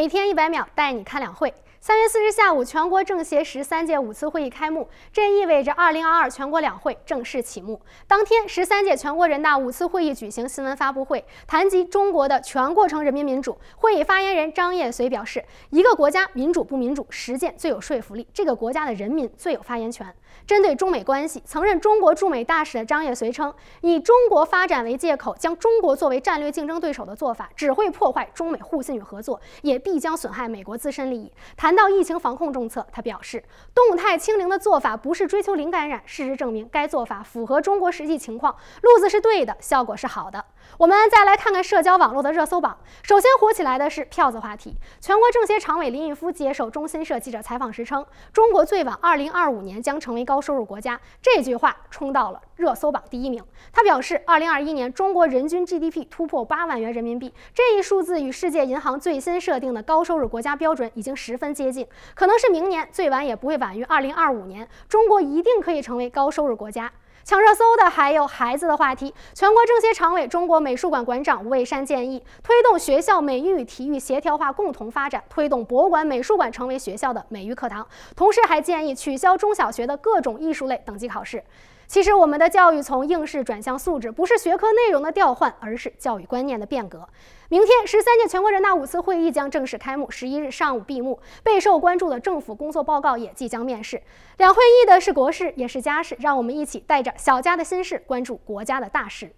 每天一百秒带你看两会。三月四日下午，全国政协十三届五次会议开幕，这意味着二零二二全国两会正式启幕。当天，十三届全国人大五次会议举行新闻发布会，谈及中国的全过程人民民主。会议发言人张业随表示，一个国家民主不民主，实践最有说服力，这个国家的人民最有发言权。针对中美关系，曾任中国驻美大使的张业随称，以中国发展为借口，将中国作为战略竞争对手的做法，只会破坏中美互信与合作，也。必将损害美国自身利益。谈到疫情防控政策，他表示，动态清零的做法不是追求零感染，事实证明该做法符合中国实际情况，路子是对的，效果是好的。我们再来看看社交网络的热搜榜，首先火起来的是票子话题。全国政协常委林毅夫接受中新社记者采访时称，中国最晚二零二五年将成为高收入国家，这句话冲到了热搜榜第一名。他表示，二零二一年中国人均 GDP 突破八万元人民币，这一数字与世界银行最新设定的高收入国家标准已经十分接近，可能是明年，最晚也不会晚于二零二五年，中国一定可以成为高收入国家。抢热搜的还有孩子的话题。全国政协常委、中国美术馆馆长吴为山建议，推动学校美育与体育协调化共同发展，推动博物馆、美术馆成为学校的美育课堂。同时还建议取消中小学的各种艺术类等级考试。其实，我们的教育从应试转向素质，不是学科内容的调换，而是教育观念的变革。明天，十三届全国人大五次会议将正式开幕，十一日上午闭幕。备受关注的政府工作报告也即将面世。两会议的是国事，也是家事，让我们一起带着。小家的心事，关注国家的大事。